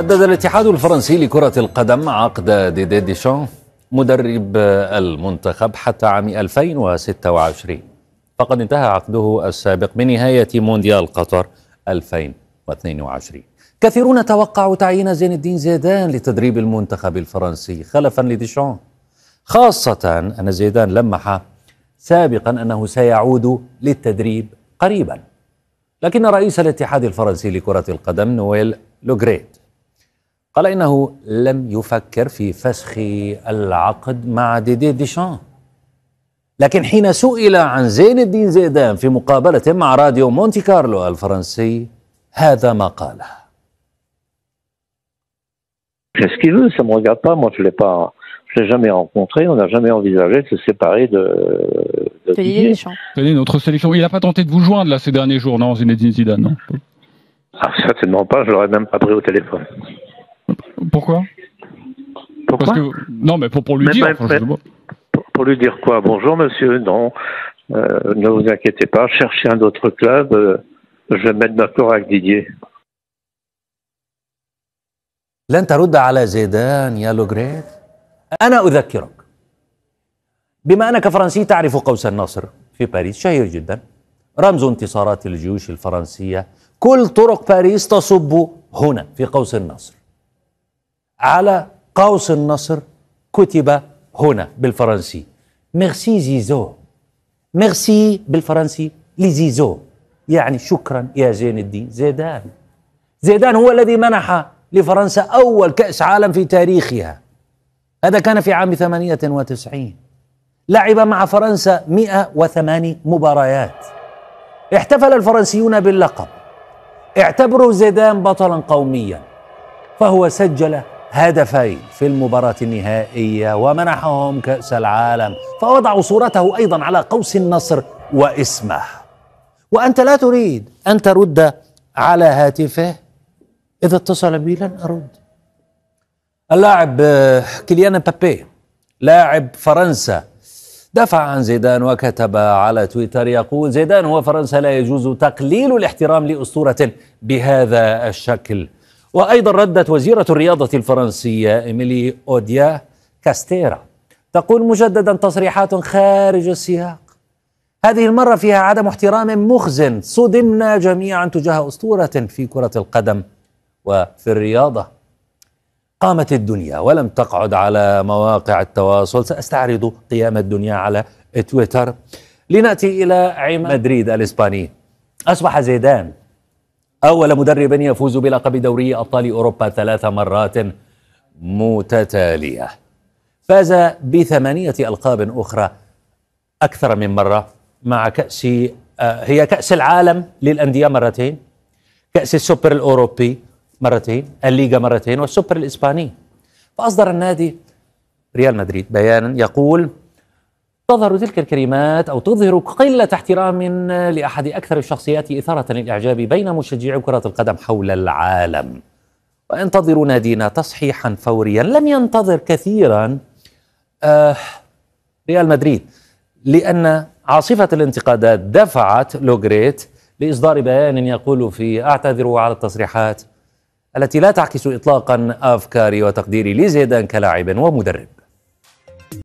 هدد الاتحاد الفرنسي لكرة القدم عقد ديدي ديشان مدرب المنتخب حتى عام 2026 فقد انتهى عقده السابق بنهاية مونديال قطر 2022 كثيرون توقعوا تعيين زين الدين زيدان لتدريب المنتخب الفرنسي خلفا لديشان خاصة أن زيدان لمح سابقا أنه سيعود للتدريب قريبا لكن رئيس الاتحاد الفرنسي لكرة القدم نويل لوغريت قال إنه لم يفكر في فسخ العقد مع ديدي ديشان لكن حين سئل عن زين الدين زيدان في مقابلة مع راديو مونتي كارلو الفرنسي هذا ما قاله C'est ce qu'il veut, ça ne me regarde pas. Moi, je ne l'ai pas, je l'ai jamais rencontré. On n'a jamais envisagé de se séparer de, de, de Didier Deschamps. notre sélection. Il n'a pas tenté de vous joindre là ces derniers jours, non, Zinedine Zidane, non ah, Certainement pas. Je l'aurais même pas pris au téléphone. Pourquoi, Pourquoi Non, mais pour, lui dire. Ben, pour, lui dire quoi Bonjour monsieur, non, euh, ne vous inquiétez pas, cherchez un autre club, euh, je vais me mettre d'accord avec Didier. لن ترد على زيدان يا لوغريت أنا أذكرك بما أنك فرنسي تعرف قوس النصر في باريس شهير جدا رمز انتصارات الجيوش الفرنسية كل طرق باريس تصب هنا في قوس النصر على قوس النصر كتب هنا بالفرنسي ميرسي زيزو ميرسي بالفرنسي لزيزو يعني شكرا يا زين الدين زيدان زيدان هو الذي منح لفرنسا أول كأس عالم في تاريخها هذا كان في عام 98 لعب مع فرنسا 108 مباريات احتفل الفرنسيون باللقب اعتبروا زيدان بطلا قوميا فهو سجل هدفين في المباراة النهائية ومنحهم كأس العالم فوضعوا صورته أيضا على قوس النصر واسمه وأنت لا تريد أن ترد على هاتفه إذا اتصل بي لن أرد اللاعب كيليان بابي لاعب فرنسا دفع عن زيدان وكتب على تويتر يقول زيدان هو فرنسا لا يجوز تقليل الاحترام لأسطورة بهذا الشكل وأيضا ردت وزيرة الرياضة الفرنسية إيميلي أوديا كاستيرا تقول مجددا تصريحات خارج السياق هذه المرة فيها عدم احترام مخزن صدمنا جميعا تجاه أسطورة في كرة القدم وفي الرياضة قامت الدنيا ولم تقعد على مواقع التواصل سأستعرض قيام الدنيا على تويتر لنأتي إلى عماد مدريد الإسباني أصبح زيدان أول مدرب يفوز بلقب دوري أبطال أوروبا ثلاث مرات متتالية فاز بثمانية ألقاب أخرى أكثر من مرة مع كأس آه، هي كأس العالم للأندية مرتين كأس السوبر الأوروبي مرتين الليغا مرتين والسوبر الإسباني فأصدر النادي ريال مدريد بيانا يقول تظهر تلك الكلمات أو تظهر قلة احترام لأحد أكثر الشخصيات إثارة للإعجاب بين مشجعي كرة القدم حول العالم وينتظر نادينا تصحيحا فوريا لم ينتظر كثيرا آه ريال مدريد لأن عاصفة الانتقادات دفعت لوغريت لإصدار بيان يقول فيه أعتذر على التصريحات التي لا تعكس إطلاقا أفكاري وتقديري لزيدان كلاعب ومدرب